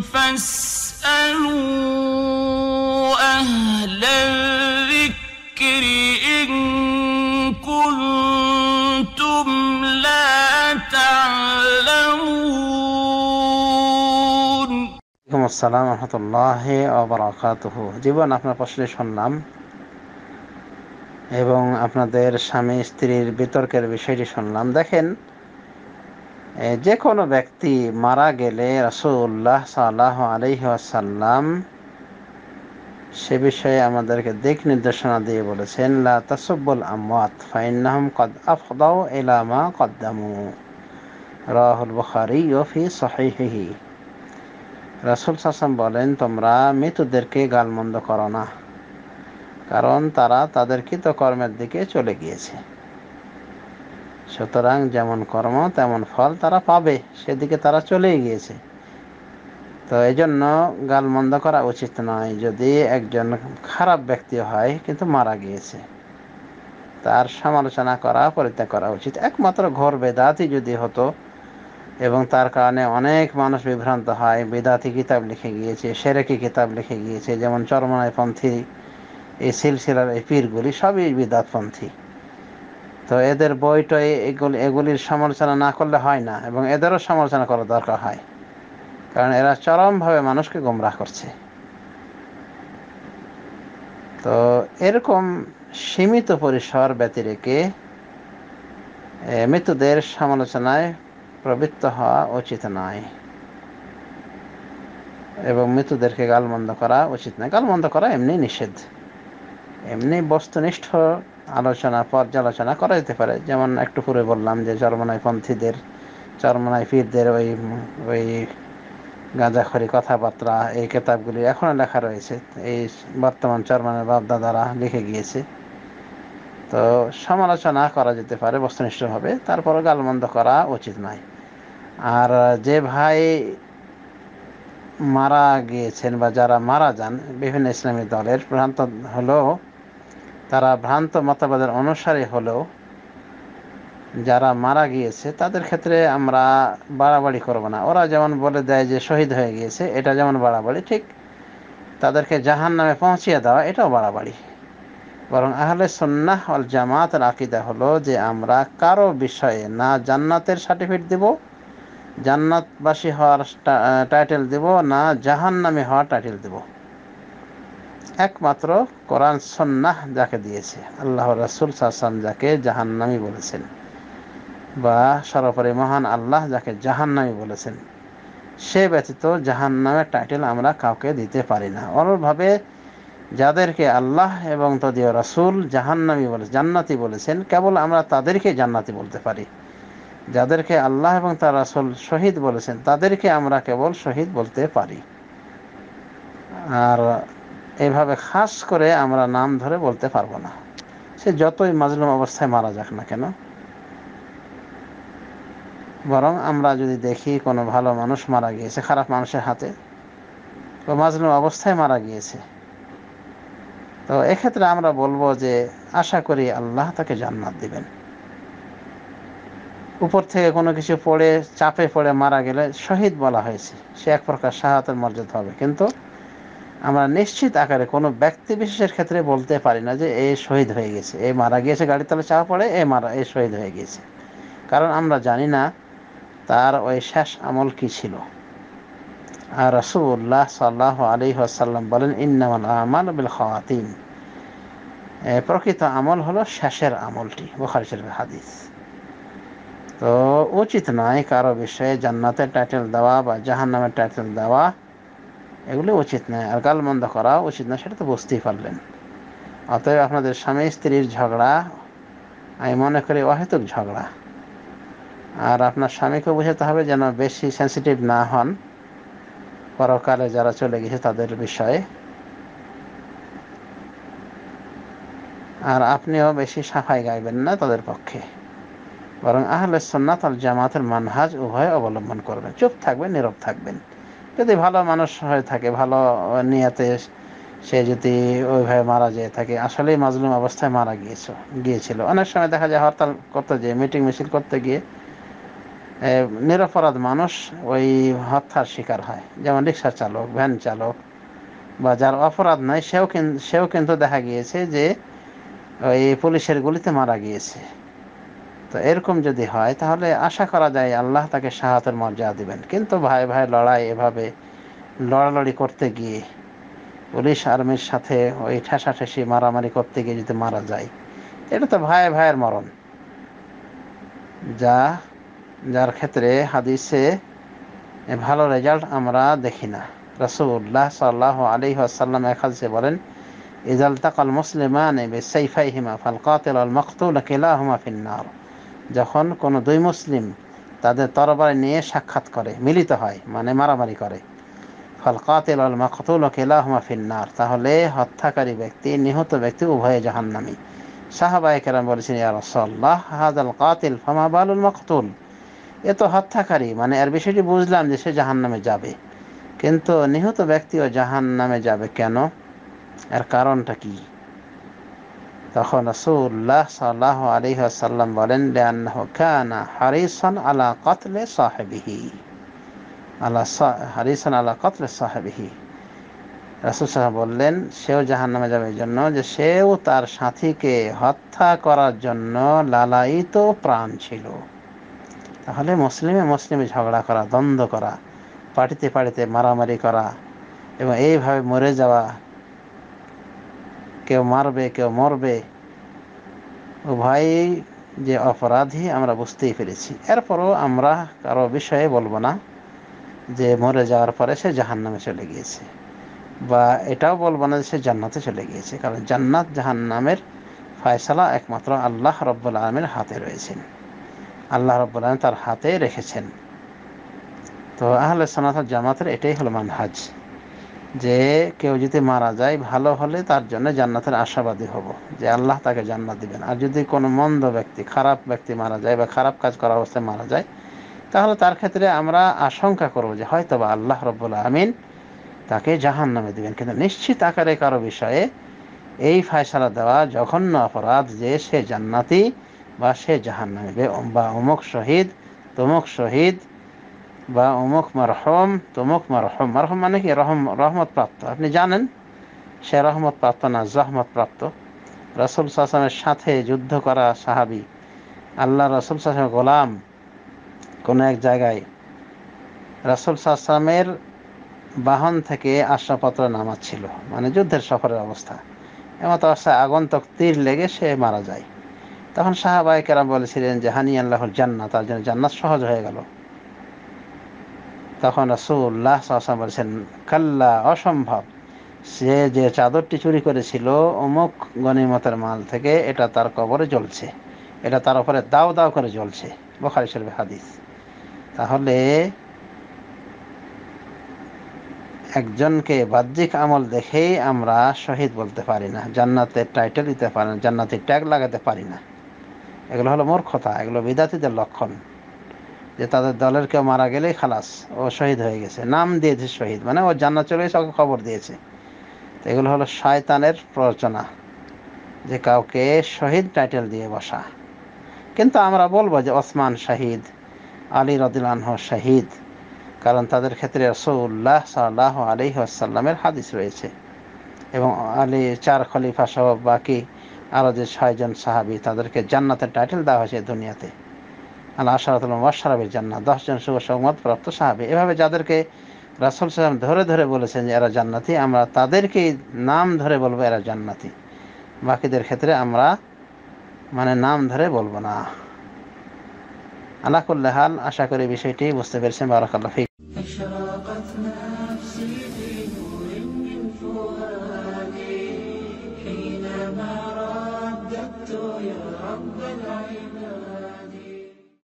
আসসালাম রহমতুল্লাহ অবরাকাত জীবন আপনার প্রশ্নে শুনলাম এবং আপনাদের স্বামী স্ত্রীর বিতর্কের বিষয়টি শুনলাম দেখেন যে কোনো ব্যক্তি মারা গেলে রসুল্লাহ সাল্লাহ আলহ্লাম সে বিষয়ে আমাদেরকে দিক নির্দেশনা দিয়ে বলেছেন লা তাসব্বুল আমাত কদ আফদাও এলামা কদ্দামু রাহুল বুখারী ও সহিহি রাসূল সাসাম বলেন তোমরা মৃতদেরকে গালমন্দ করো না কারণ তারা তাদের কৃতকর্মের দিকে চলে গিয়েছে সুতরাং যেমন কর্ম তেমন ফল তারা পাবে সেদিকে তারা চলেই গিয়েছে তো এই জন্য গালমন্দ করা উচিত নয় যদি একজন খারাপ ব্যক্তি হয় কিন্তু মারা গিয়েছে তার সমালোচনা করা পরিত্যাগ করা উচিত একমাত্র ঘোর বেদাতি যদি হতো এবং তার কারণে অনেক মানুষ বিভ্রান্ত হয় বেদাতি কিতাব লিখে গিয়েছে সেরেকি কিতাব লিখে গিয়েছে যেমন পন্থী এই সিলসিলার এই পীরগুলি সবই বিদাতপন্থী তো এদের বই টই এগুলি এগুলির সমালোচনা না করলে হয় না এবং এদেরও সমালোচনা করা দরকার হয় কারণ এরা চরমভাবে মানুষকে গোমরাহ করছে তো এরকম সীমিত পরিসর ব্যতি রেখে মৃত্যুদের সমালোচনায় প্রবৃত্ত হওয়া উচিত নয় এবং মৃত্যুদেরকে গালমন্দ করা উচিত নয় গালমন্দ করা এমনি নিষেধ এমনি বস্তুনিষ্ঠ আলোচনা পর্যালোচনা করা যেতে পারে যেমন একটু পরে বললাম যে চরমনায় পন্থীদের চরমনায় পীরদের ওই ওই গাঁজাখড়ি কথাবার্তা এই কেতাবগুলি এখনও লেখা রয়েছে এই বর্তমান চরমানের দ্বারা লিখে গিয়েছে তো সমালোচনা করা যেতে পারে বস্তুনিষ্ঠভাবে তারপর গালমন্দ করা উচিত নয় আর যে ভাই মারা গিয়েছেন বা যারা মারা যান বিভিন্ন ইসলামী দলের প্রান্ত হলেও তারা ভ্রান্ত মতবাদের অনুসারী হলেও যারা মারা গিয়েছে তাদের ক্ষেত্রে আমরা বাড়াবাড়ি করব না ওরা যেমন বলে দেয় যে শহীদ হয়ে গিয়েছে এটা যেমন বাড়াবাড়ি ঠিক তাদেরকে জাহান নামে পৌঁছিয়ে দেওয়া এটাও বাড়াবাড়ি বরং আহলে সন্ন্যাহ অল জামাতের আকিদা হলো যে আমরা কারো বিষয়ে না জান্নাতের সার্টিফিকেট দেব জান্নাতবাসী হওয়ার টাইটেল দেব না জাহান্নামে হওয়ার টাইটেল দেবো একমাত্র কোরআন সন্ন্যাহ যাকে দিয়েছে আল্লাহ রাসুল সাসান যাকে জাহান্নামি বলেছেন বা সর্বোপরি মহান আল্লাহ যাকে জাহান্নামি বলেছেন সে ব্যতীত জাহান্নামের টাইটেল আমরা কাউকে দিতে পারি না অনুরভাবে যাদেরকে আল্লাহ এবং তদীয় রাসুল জাহান্নামি বলে জান্নাতি বলেছেন কেবল আমরা তাদেরকে জান্নাতি বলতে পারি যাদেরকে আল্লাহ এবং তার রাসুল শহীদ বলেছেন তাদেরকে আমরা কেবল শহীদ বলতে পারি আর এভাবে খাস করে আমরা নাম ধরে বলতে পারবো না সে যতই মাজলুম অবস্থায় মারা যাক না কেন বরং আমরা যদি দেখি কোনো ভালো মানুষ মারা গিয়েছে খারাপ মানুষের হাতে তো মাজলুম অবস্থায় মারা গিয়েছে তো এক্ষেত্রে আমরা বলবো যে আশা করি আল্লাহ তাকে জান্নাত দিবেন উপর থেকে কোনো কিছু পড়ে চাপে পড়ে মারা গেলে শহীদ বলা হয়েছে সে এক প্রকার শাহাতের মর্যাদা হবে কিন্তু আমরা নিশ্চিত আকারে কোনো ব্যক্তি বিশেষের ক্ষেত্রে বলতে পারি না যে এ শহীদ হয়ে গেছে এ মারা গিয়েছে গাড়ির তালে চাপা পড়ে এ মারা এ শহীদ হয়ে গেছে কারণ আমরা জানি না তার ওই শেষ আমল কি ছিল আর রসুল্লাহ সাল্লাহ আলী আসাল্লাম বলেন ইন্নামাল আমাল বিল খাওয়াতিন প্রকৃত আমল হলো শেষের আমলটি বোখারি শরীফের হাদিস তো উচিত নয় কারো বিষয়ে জান্নাতের টাইটেল দেওয়া বা জাহান্নামের টাইটেল দেওয়া এগুলো উচিত নয় আর গালমন্দ করা উচিত না সেটা তো বুঝতেই পারলেন অতএব আপনাদের স্বামী স্ত্রীর ঝগড়া আমি মনে করি অহেতুক ঝগড়া আর আপনার স্বামীকে বোঝাতে হবে যেন বেশি সেন্সিটিভ না হন পরকালে যারা চলে গেছে তাদের বিষয়ে আর আপনিও বেশি সাফাই গাইবেন না তাদের পক্ষে বরং আহলে সন্ন্যাত জামাতের মানহাজ উভয় অবলম্বন করবেন চুপ থাকবেন নীরব থাকবেন যদি ভালো মানুষ হয়ে থাকে ভালো নিয়াতে সে যদি ওইভাবে মারা যেয়ে থাকে আসলেই মাজলুম অবস্থায় মারা গিয়েছে গিয়েছিল অনেক সময় দেখা যায় হরতাল করতে গিয়ে মিটিং মিছিল করতে গিয়ে নিরপরাধ মানুষ ওই হত্যার শিকার হয় যেমন রিক্সা চালক ভ্যান চালক বা যার অপরাধ নাই সেও কিন্তু সেও কিন্তু দেখা গিয়েছে যে ওই পুলিশের গুলিতে মারা গিয়েছে তো এরকম যদি হয় তাহলে আশা করা যায় আল্লাহ তাকে সাহাতের মর্যাদা দিবেন কিন্তু ভাই ভাই লড়াই এভাবে লড়ালড়ি করতে গিয়ে পুলিশ আর্মির সাথে ওই ঠেসাঠেসি মারামারি করতে গিয়ে যদি মারা যায় এটা তো ভাই ভাইয়ের মরণ যা যার ক্ষেত্রে হাদিসে ভালো রেজাল্ট আমরা দেখি না রসুল্লাহ সাল্লাহ আলী আসাল্লাম এক হাদিসে বলেন ইজাল তাকাল মুসলিমান নেবে সাইফাই হিমা ফাল কাতিল আল মকতুল কিলা হুমা ফিন্নার যখন কোনো দুই মুসলিম তাদের তরবারি নিয়ে সাক্ষাৎ করে মিলিত হয় মানে মারামারি করে ফল ফলকাতিল আল মাকতুল কেলাহমা ফিন্নার তাহলে হত্যাকারী ব্যক্তি নিহত ব্যক্তি উভয়ে জাহান্নামী সাহাবায়ে কেরাম বলেছেন ইয়া রসল্লাহ হাদ আল কাতিল ফামাবালুল মাকতুল এ তো হত্যাকারী মানে এর বিষয়টি বুঝলাম যে সে জাহান্নামে যাবে কিন্তু নিহত ব্যক্তিও জাহান নামে যাবে কেন এর কারণটা কী তখন রসুল্লাহ সাল্লাহ আলহাসাল্লাম বলেন লেয়ান্নাহ কানা হারিসন আলা কতলে সাহেবিহি আলা হারিসন আলা কতলে সাহেবিহি রাসূল সাহ বললেন সেও জাহান নামে যাবে জন্য যে সেও তার সাথীকে হত্যা করার জন্য লালায়িত প্রাণ ছিল তাহলে মুসলিমে মুসলিমে ঝগড়া করা দ্বন্দ্ব করা পাটিতে পাটিতে মারামারি করা এবং এইভাবে মরে যাওয়া কেউ মারবে কেউ মরবে ভাই যে অপরাধী আমরা বুঝতেই পেরেছি এরপরও আমরা কারো বিষয়ে বলবো না যে মরে যাওয়ার পরে সে জাহান নামে চলে গিয়েছে বা এটাও বলবো না যে সে জান্নাতে চলে গিয়েছে কারণ জান্নাত জাহান নামের ফয়সালা একমাত্র আল্লাহ রব্বুল আলমের হাতে রয়েছেন আল্লাহ রব্বুল আলম তার হাতে রেখেছেন তো আহলে সনাতন জামাতের এটাই হলো মানহাজ যে কেউ যদি মারা যায় ভালো হলে তার জন্য জান্নাতের আশাবাদী হব যে আল্লাহ তাকে জান্নাত দিবেন আর যদি কোনো মন্দ ব্যক্তি খারাপ ব্যক্তি মারা যায় বা খারাপ কাজ করা অবস্থায় মারা যায় তাহলে তার ক্ষেত্রে আমরা আশঙ্কা করব যে হয়তো বা আল্লাহ রব্বুল আমিন তাকে জাহান নামে দিবেন কিন্তু নিশ্চিত আকারে কারো বিষয়ে এই ফায়সালা দেওয়া জঘন্য অপরাধ যে সে জান্নাতি বা সে জাহান নামে বা অমুক শহীদ তমুক শহীদ বা অমুক মারহম তমুক মারহম মারহম মানে কি রহম রহমত প্রাপ্ত আপনি জানেন সে রহমত প্রাপ্ত না জহমত প্রাপ্ত রসুল সাসমের সাথে যুদ্ধ করা সাহাবি আল্লাহ রসুল সাসামের গোলাম কোনো এক জায়গায় রসুল সাসামের বাহন থেকে আশ্বাপত্র নামাচ্ছিল মানে যুদ্ধের সফরের অবস্থা এমত অবস্থায় আগন্তক তীর লেগে সে মারা যায় তখন সাহাবাহিকেরা বলেছিলেন যে হানি আল্লাহর জান্নাত তার জন্য জান্নাত সহজ হয়ে গেল তখন রসুল্লাহ সাল্লাম বলেছেন কাল্লা অসম্ভব সে যে চাদরটি চুরি করেছিল অমুক গনিমতের মাল থেকে এটা তার কবরে জ্বলছে এটা তার উপরে দাও দাও করে জ্বলছে বখারি শরীফ হাদিস তাহলে একজনকে বাহ্যিক আমল দেখেই আমরা শহীদ বলতে পারি না জান্নাতের টাইটেল দিতে পারি না জান্নাতের ট্যাগ লাগাতে পারি না এগুলো হলো মূর্খতা এগুলো বিদ্যার্থীদের লক্ষণ যে তাদের দলের কেউ মারা গেলেই খালাস ও শহীদ হয়ে গেছে নাম দিয়েছে শহীদ মানে ও জান্নাত চলে গেছে ওকে খবর দিয়েছে তো এগুলো হলো শয়তানের প্ররচনা যে কাউকে শহীদ টাইটেল দিয়ে বসা কিন্তু আমরা বলবো যে ওসমান শাহিদ আলী রদিলানহ শাহিদ কারণ তাদের ক্ষেত্রে রসৌল্লাহ সাল্লাহ আলী আসাল্লামের হাদিস রয়েছে এবং আলী চার খলিফা সহ বাকি আরও যে ছয়জন সাহাবি তাদেরকে জান্নাতের টাইটেল দেওয়া হয়েছে দুনিয়াতে আল্লাহ আশারাতুল জান্নাত শুভ সংবাদ প্রাপ্ত এভাবে যাদেরকে রাসুল সাল্লাম ধরে ধরে বলেছেন যে এরা জান্নাতি আমরা তাদেরকেই নাম ধরে বলবো এরা জান্নাতি বাকিদের ক্ষেত্রে আমরা মানে নাম ধরে বলবো না আলাকুল্লাহাল আশা করি বিষয়টি বুঝতে পেরেছেন বারাকাল্লাহ